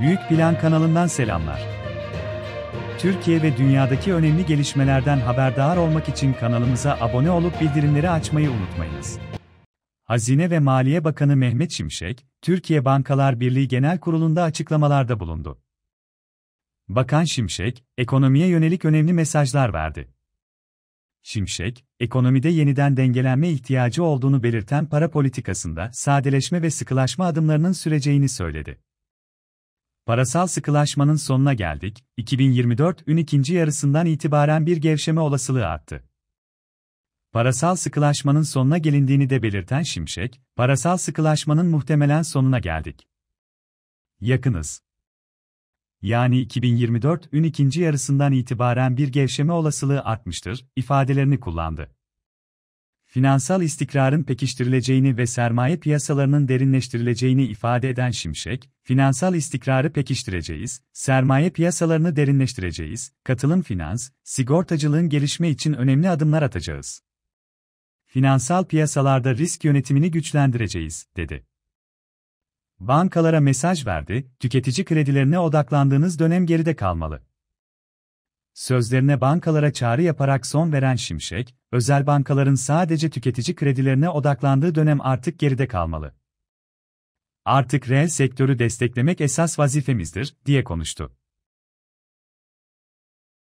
Büyük Plan kanalından selamlar. Türkiye ve dünyadaki önemli gelişmelerden haberdar olmak için kanalımıza abone olup bildirimleri açmayı unutmayınız. Hazine ve Maliye Bakanı Mehmet Şimşek, Türkiye Bankalar Birliği Genel Kurulu'nda açıklamalarda bulundu. Bakan Şimşek, ekonomiye yönelik önemli mesajlar verdi. Şimşek, ekonomide yeniden dengelenme ihtiyacı olduğunu belirten para politikasında sadeleşme ve sıkılaşma adımlarının süreceğini söyledi. Parasal sıkılaşmanın sonuna geldik, 2024'ün ikinci yarısından itibaren bir gevşeme olasılığı arttı. Parasal sıkılaşmanın sonuna gelindiğini de belirten Şimşek, parasal sıkılaşmanın muhtemelen sonuna geldik. Yakınız. Yani 2024'ün ikinci yarısından itibaren bir gevşeme olasılığı artmıştır, ifadelerini kullandı finansal istikrarın pekiştirileceğini ve sermaye piyasalarının derinleştirileceğini ifade eden Şimşek, finansal istikrarı pekiştireceğiz, sermaye piyasalarını derinleştireceğiz, katılım finans, sigortacılığın gelişme için önemli adımlar atacağız. Finansal piyasalarda risk yönetimini güçlendireceğiz, dedi. Bankalara mesaj verdi, tüketici kredilerine odaklandığınız dönem geride kalmalı. Sözlerine bankalara çağrı yaparak son veren Şimşek, özel bankaların sadece tüketici kredilerine odaklandığı dönem artık geride kalmalı. Artık reel sektörü desteklemek esas vazifemizdir, diye konuştu.